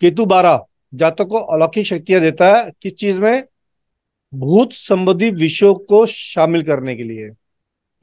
केतु बारह जातक को अलौकिक शक्तियां देता है किस चीज में भूत संबंधी विषयों को शामिल करने के लिए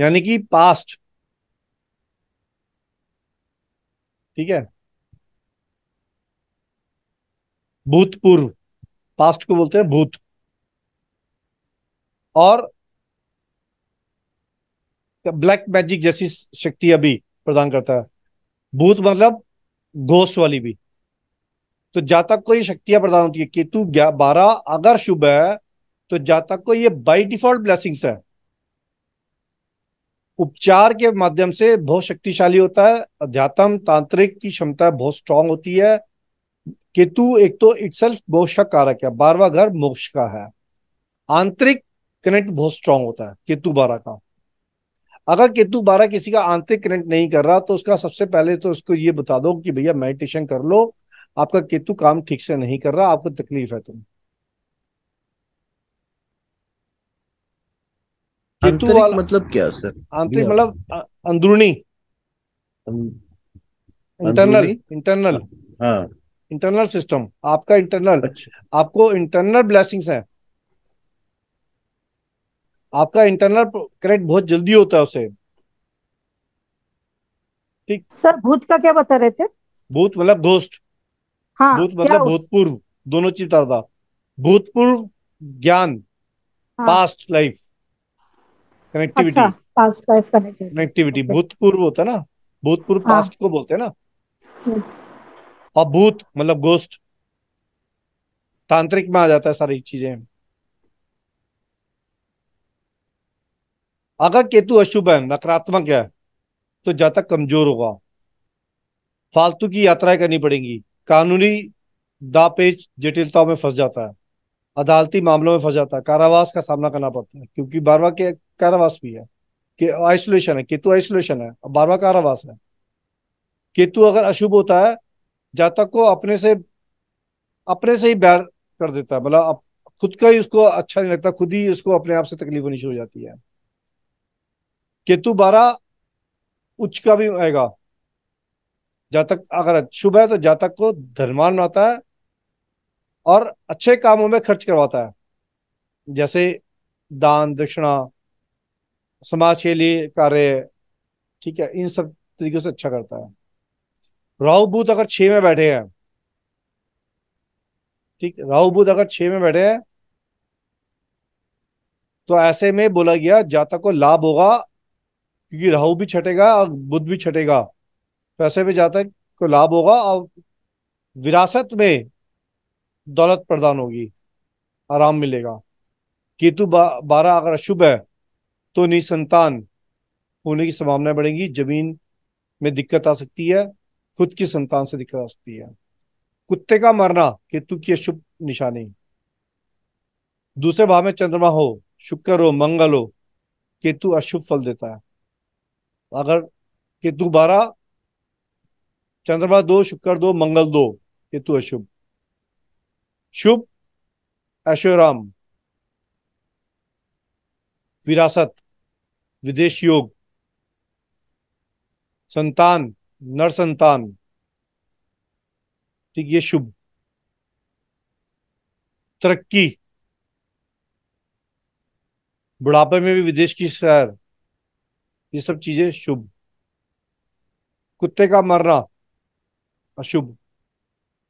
यानी कि पास्ट ठीक है भूतपूर्व पास्ट को बोलते हैं भूत और ब्लैक मैजिक जैसी शक्ति अभी प्रदान करता है भूत मतलब घोष वाली भी तो जातक को ये शक्तियां प्रदान होती है केतु बारह अगर शुभ है तो जातक को ये बाई डिफॉल्ट ब्लेसिंग्स है उपचार के माध्यम से बहुत शक्तिशाली होता है अध्यात्म तांत्रिक की क्षमता बहुत स्ट्रांग होती है केतु एक तो इट्सल्फ मोक्ष का कारक है बारवा घर मोक्ष का है आंतरिक कनेक्ट बहुत स्ट्रांग होता है केतु बारह का अगर केतु बारह किसी का आंतरिक कनेक्ट नहीं कर रहा तो उसका सबसे पहले तो उसको ये बता दो कि भैया मेडिटेशन कर लो आपका केतु काम ठीक से नहीं कर रहा आपको तकलीफ है तुम केतु वाला मतलब क्या सर आंतरिक मतलब अं- अंदरूनी इंटरनल इंटरनल हाँ। इंटरनल सिस्टम आपका इंटरनल अच्छा। आपको इंटरनल ब्लेसिंग्स है आपका इंटरनल करेक्ट बहुत जल्दी होता है उसे ठीक सर भूत का क्या बता रहे थे भूत मतलब घोस्ट हाँ, भूत मतलब भूतपूर्व दोनों चीज बता भूतपूर्व ज्ञान past life connectivity past life connectivity connectivity भूतपूर्व होता है ना भूतपूर्व पास्ट हाँ। को बोलते हैं ना हम्म। और भूत मतलब गोस्ट तांत्रिक में आ जाता है सारी चीजें अगर केतु अशुभ है नकारात्मक है तो जातक कमजोर होगा फालतू की यात्राएं करनी पड़ेंगी कानूनी दापेज जटिलताओं में फंस जाता है अदालती मामलों में फंस जाता है कारावास का सामना करना पड़ता है क्योंकि बारवा के कारावास भी है कि आइसोलेशन है केतु आइसोलेशन है बारवा कारावास है केतु अगर अशुभ होता है जातक को अपने से अपने से ही बैर कर देता है मतलब खुद का ही उसको अच्छा नहीं लगता खुद ही उसको अपने आप से तकलीफ होनी शुरू हो जाती है केतु बारह उच्च का भी आएगा जातक अगर शुभ है तो जातक को धनवान बनाता है और अच्छे कामों में खर्च करवाता है जैसे दान दक्षिणा समाज के लिए कार्य ठीक है इन सब तरीकों से अच्छा करता है राहु बुध अगर छह में बैठे हैं ठीक राहु बुध अगर छह में बैठे हैं तो ऐसे में बोला गया जातक को लाभ होगा क्योंकि राहु भी छटेगा और बुध भी छटेगा पैसे भी जातक को लाभ होगा और विरासत में दौलत प्रदान होगी आराम मिलेगा केतु बा, बारह अगर अशुभ है तो निसंतान होने की संभावना बढ़ेगी जमीन में दिक्कत आ सकती है खुद की संतान से दिक्कत आ सकती है कुत्ते का मरना केतु की अशुभ निशानी दूसरे भाव में चंद्रमा हो शुक्र हो मंगल हो केतु अशुभ फल देता है अगर केतु बारह चंद्रमा दो शुक्र दो मंगल दो केतु अशुभ शुभ ऐशोराम विरासत विदेश योग संतान नर संतान ठीक ये शुभ तरक्की बुढ़ापे में भी विदेश की सैर ये सब चीजें शुभ कुत्ते का मरना अशुभ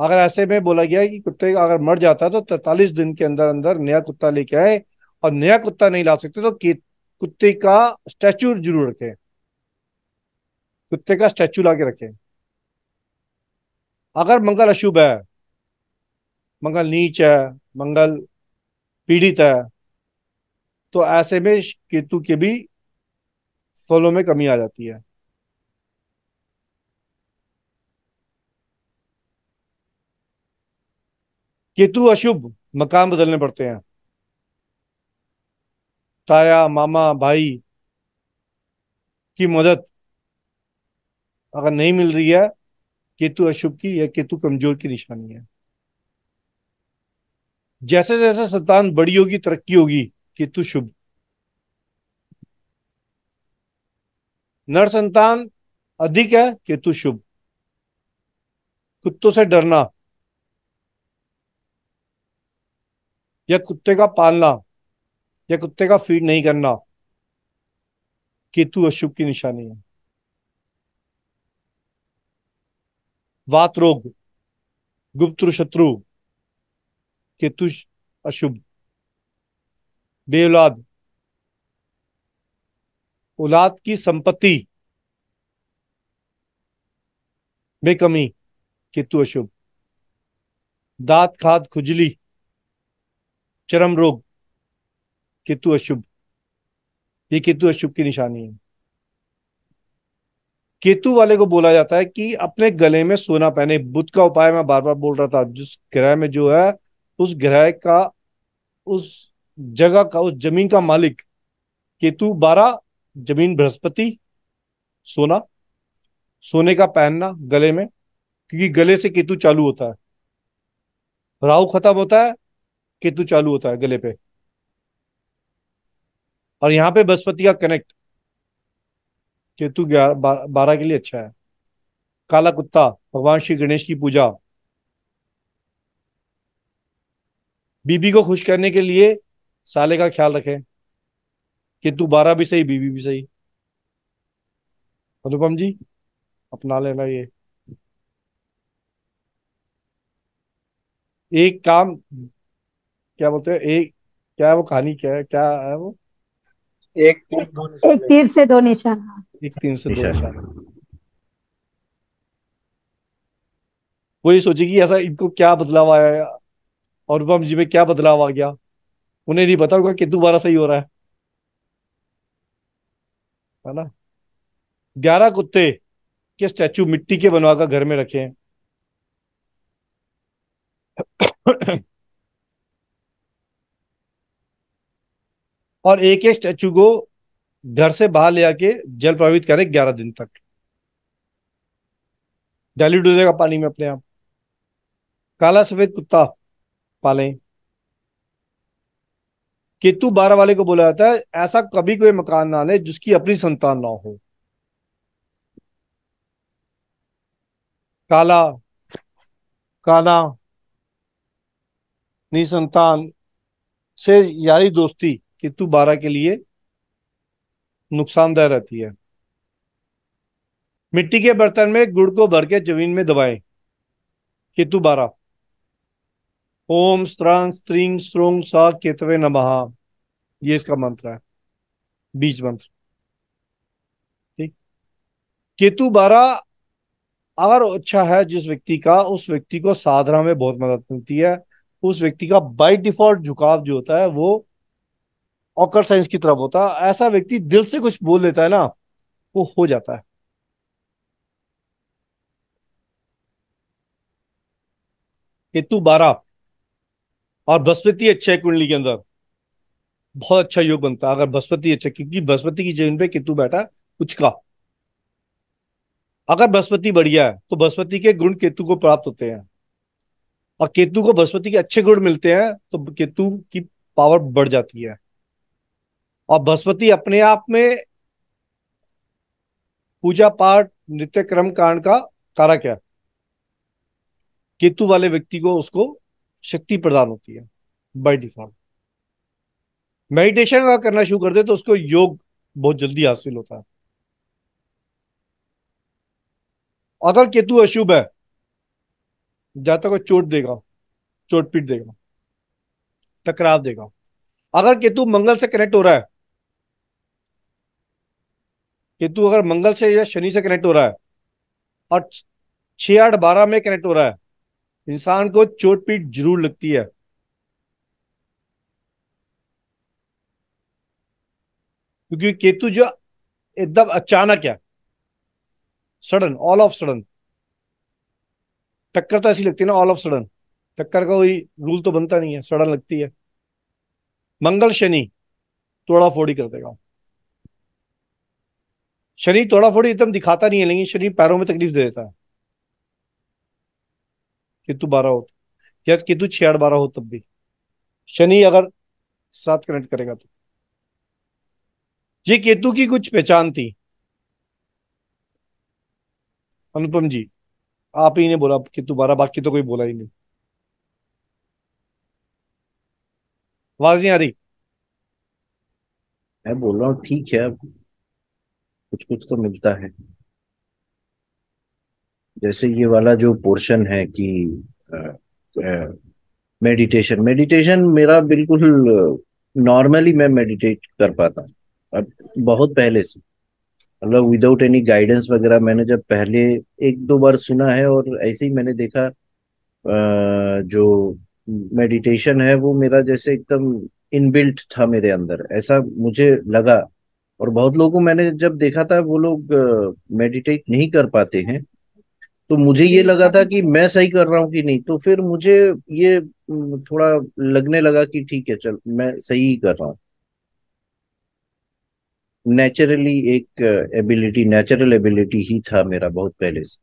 अगर ऐसे में बोला गया कि कुत्ते अगर मर जाता है तो तैतालीस दिन के अंदर अंदर नया कुत्ता लेके आए और नया कुत्ता नहीं ला सकते तो कुत्ते का स्टैचू जरूर रखें कुत्ते का स्टैचू ला के रखें अगर मंगल अशुभ है मंगल नीच है मंगल पीड़ित है तो ऐसे में केतु के भी फलों में कमी आ जाती है केतु अशुभ मकान बदलने पड़ते हैं ताया मामा भाई की मदद अगर नहीं मिल रही है केतु अशुभ की या केतु कमजोर की निशानी है जैसे जैसे संतान बड़ी होगी तरक्की होगी केतु शुभ नर संतान अधिक है केतु शुभ कुत्तों से डरना या कुत्ते का पालना या कुत्ते का फीड नहीं करना केतु अशुभ की निशानी है वात रोग गुप्त शत्रु केतु अशुभ बेउलाद औलाद की संपत्ति बेकमी केतु अशुभ दात खाद खुजली चरम रोग केतु अशुभ ये केतु अशुभ की निशानी है केतु वाले को बोला जाता है कि अपने गले में सोना पहने बुद्ध का उपाय मैं बार बार बोल रहा था जिस ग्रह में जो है उस ग्रह का उस जगह का उस जमीन का मालिक केतु बारह जमीन बृहस्पति सोना सोने का पहनना गले में क्योंकि गले से केतु चालू होता है राहु खत्म होता है केतु चालू होता है गले पे और यहाँ पे बृहस्पति का कनेक्ट केतु बारह के लिए अच्छा है काला कुत्ता भगवान श्री गणेश की पूजा बीबी को खुश करने के लिए साले का ख्याल रखें केतु बारह भी सही बीबी भी सही अनुपम जी अपना लेना ये एक काम क्या बोलते हैं एक क्या वो कहानी क्या है क्या है वो एक तीर एक तीर से दो निशान एक तीर से दो निशान वो ये सोचेगी ऐसा इनको क्या बदलाव आया और अनुपम जी में क्या बदलाव आ गया उन्हें नहीं पता होगा कि दोबारा सही हो रहा है है ना ग्यारह कुत्ते के स्टैचू मिट्टी के बनवा कर घर में रखे हैं और एक एक स्टैचू को घर से बाहर ले आके जल प्रभावित करें ग्यारह दिन तक डाइल्यूट हो जाएगा पानी में अपने आप काला सफेद कुत्ता पालें केतु बारह वाले को बोला जाता है ऐसा कभी कोई मकान ना ले जिसकी अपनी संतान ना हो काला काना संतान से यारी दोस्ती केतु बारह के लिए नुकसानदायक रहती है मिट्टी के बर्तन में गुड़ को भर के जमीन में दबाएं केतु बारह ओम स्त्रांग स्त्रिंग स्त्रोंग सा केतवे नमः ये इसका मंत्र है बीज मंत्र ठीक केतु बारह अगर अच्छा है जिस व्यक्ति का उस व्यक्ति को साधना में बहुत मदद मिलती है उस व्यक्ति का बाय डिफॉल्ट झुकाव जो होता है वो ऑकर साइंस की तरफ होता है ऐसा व्यक्ति दिल से कुछ बोल देता है ना वो हो जाता है केतु बारह और बृहस्पति अच्छा है कुंडली के अंदर बहुत अच्छा योग बनता है अगर बृहस्पति अच्छा क्योंकि बृहस्पति की जमीन पे केतु बैठा है कुछ का अगर बृहस्पति बढ़िया है तो बृहस्पति के गुण केतु को प्राप्त होते हैं और केतु को बृहस्पति के अच्छे गुण मिलते हैं तो केतु की पावर बढ़ जाती है और बृहस्पति अपने आप में पूजा पाठ नित्य क्रम कांड का कारक है केतु वाले व्यक्ति को उसको शक्ति प्रदान होती है बाय डिफॉल्ट मेडिटेशन का करना शुरू कर दे तो उसको योग बहुत जल्दी हासिल होता है अगर केतु अशुभ है जातक को चोट देगा चोट पीट देगा टकराव देगा अगर केतु मंगल से कनेक्ट हो रहा है केतु अगर मंगल से या शनि से कनेक्ट हो रहा है और छह आठ बारह में कनेक्ट हो रहा है इंसान को चोट पीट जरूर लगती है क्योंकि केतु जो एकदम अचानक है सडन ऑल ऑफ सडन टक्कर तो ऐसी लगती है ना ऑल ऑफ सडन टक्कर का कोई रूल तो बनता नहीं है सडन लगती है मंगल शनि तोड़ा फोड़ी कर देगा शरीर थोड़ा फोड़ी एकदम दिखाता नहीं है लेकिन शरीर पैरों में तकलीफ दे देता है केतु बारह हो या कितु छियाठ बारह हो तब भी शनि अगर साथ कनेक्ट करेगा तो ये केतु की कुछ पहचान थी अनुपम जी आप ही ने बोला केतु बारह बाकी तो कोई बोला ही नहीं आवाज नहीं आ रही मैं बोल रहा हूँ ठीक है कुछ कुछ तो मिलता है जैसे ये वाला जो पोर्शन है कि मेडिटेशन मेडिटेशन मेरा बिल्कुल नॉर्मली मैं मेडिटेट कर पाता हूँ अब बहुत पहले से मतलब विदाउट एनी गाइडेंस वगैरह मैंने जब पहले एक दो बार सुना है और ऐसे ही मैंने देखा जो मेडिटेशन है वो मेरा जैसे एकदम इनबिल्ट था मेरे अंदर ऐसा मुझे लगा और बहुत लोगों को मैंने जब देखा था वो लोग मेडिटेट नहीं कर पाते हैं तो मुझे ये लगा था कि मैं सही कर रहा हूँ कि नहीं तो फिर मुझे ये थोड़ा लगने लगा कि ठीक है चल मैं सही ही कर रहा हूँ नेचुरली एक एबिलिटी नेचुरल एबिलिटी ही था मेरा बहुत पहले से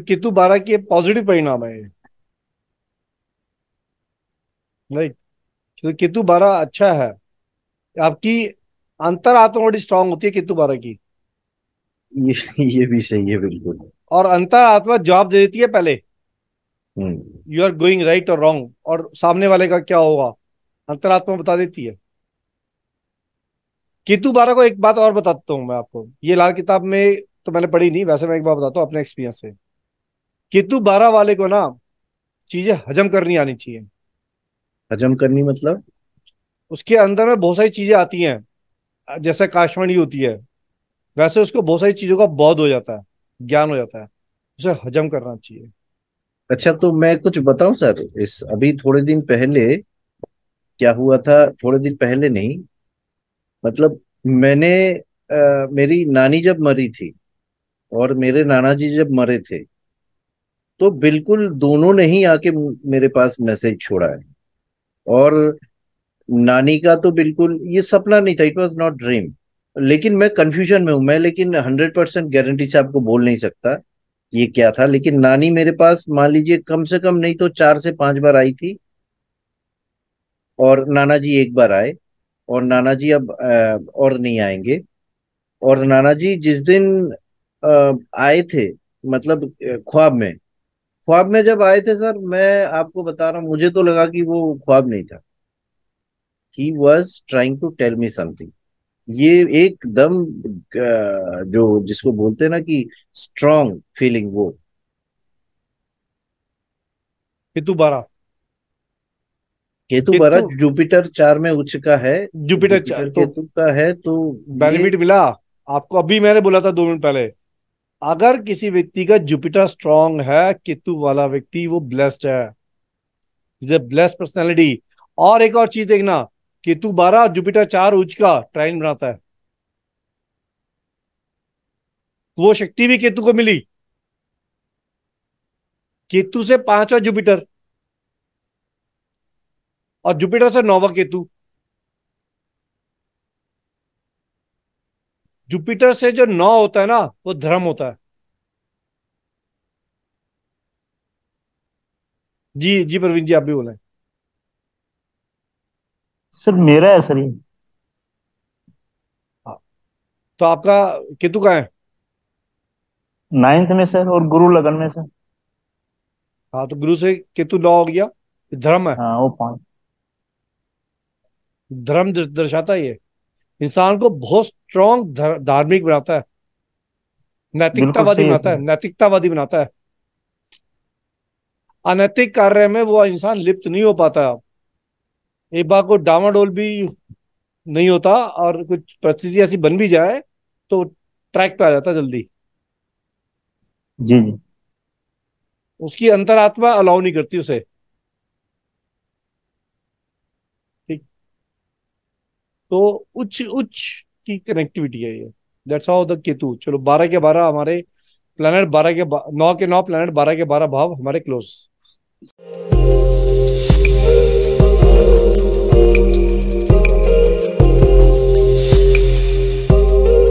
केतु बारह की पॉजिटिव परिणाम है राइट तो केतु बारह अच्छा है आपकी अंतर आत्मा बड़ी स्ट्रांग होती है केतु बारह की ये ये भी सही है बिल्कुल और अंतर आत्मा जवाब दे देती है पहले यू आर गोइंग राइट और रॉन्ग और सामने वाले का क्या होगा अंतरात्मा बता देती है केतु बारह को एक बात और बताता हूँ मैं आपको ये लाल किताब में तो मैंने पढ़ी नहीं वैसे मैं एक बार बताता हूँ अपने एक्सपीरियंस से केतु बारह वाले को ना चीजें हजम करनी आनी चाहिए हजम करनी मतलब उसके अंदर में बहुत सारी चीजें आती हैं जैसे काशवाणी होती है वैसे उसको बहुत सारी चीजों का बौध हो जाता है ज्ञान हो जाता है उसे हजम करना चाहिए अच्छा तो मैं कुछ बताऊं सर इस अभी थोड़े दिन पहले क्या हुआ था थोड़े दिन पहले नहीं मतलब मैंने आ, मेरी नानी जब मरी थी और मेरे नाना जी जब मरे थे तो बिल्कुल दोनों ने ही आके मेरे पास मैसेज छोड़ा है और नानी का तो बिल्कुल ये सपना नहीं था इट वॉज नॉट ड्रीम लेकिन मैं कंफ्यूजन में हूं मैं लेकिन हंड्रेड परसेंट गारंटी से आपको बोल नहीं सकता ये क्या था लेकिन नानी मेरे पास मान लीजिए कम से कम नहीं तो चार से पांच बार आई थी और नाना जी एक बार आए और नाना जी अब और नहीं आएंगे और नाना जी जिस दिन आए थे मतलब ख्वाब में ख्वाब में जब आए थे सर मैं आपको बता रहा हूँ मुझे तो लगा कि वो ख्वाब नहीं था he was trying to tell me something ये एकदम जो जिसको बोलते हैं ना कि स्ट्रॉन्ग फीलिंग वो केतु बारा केतु बारा जुपिटर चार में उच्च का है जुपिटर चार केतु का है तो बेनिफिट मिला आपको अभी मैंने बोला था दो मिनट पहले अगर किसी व्यक्ति का जुपिटर स्ट्रॉन्ग है केतु वाला व्यक्ति वो ब्लेस्ड है इज ए ब्लेस्ड पर्सनैलिटी और एक और चीज देखना केतु बारह और जुपिटर चार उच्च का ट्राइन बनाता है वो शक्ति भी केतु को मिली केतु से पांचवा जुपिटर और जुपिटर से नौवा केतु जुपिटर से जो नौ होता है ना वो धर्म होता है जी जी प्रवीण जी आप भी बोले सिर्फ मेरा है सर तो आपका कितु का है नाइन्थ में सर और गुरु लगन में सर हाँ तो गुरु से केतु लॉ हो गया धर्म है हाँ वो पांच धर्म दर्शाता ये इंसान को बहुत स्ट्रॉन्ग धार्मिक बनाता है नैतिकतावादी बनाता है नैतिकतावादी बनाता है अनैतिक कार्य में वो इंसान लिप्त नहीं हो पाता है एक बार को डामाडोल भी नहीं होता और कुछ परिस्थिति ऐसी बन भी जाए तो ट्रैक पे आ जाता जल्दी जी जी उसकी अंतरात्मा अलाउ नहीं करती उसे ठीक तो उच्च उच्च की कनेक्टिविटी है ये दैट्स हाउ द केतु चलो बारह के बारह हमारे प्लैनेट बारह के नौ के नौ प्लैनेट बारह के बारह भाव हमारे क्लोज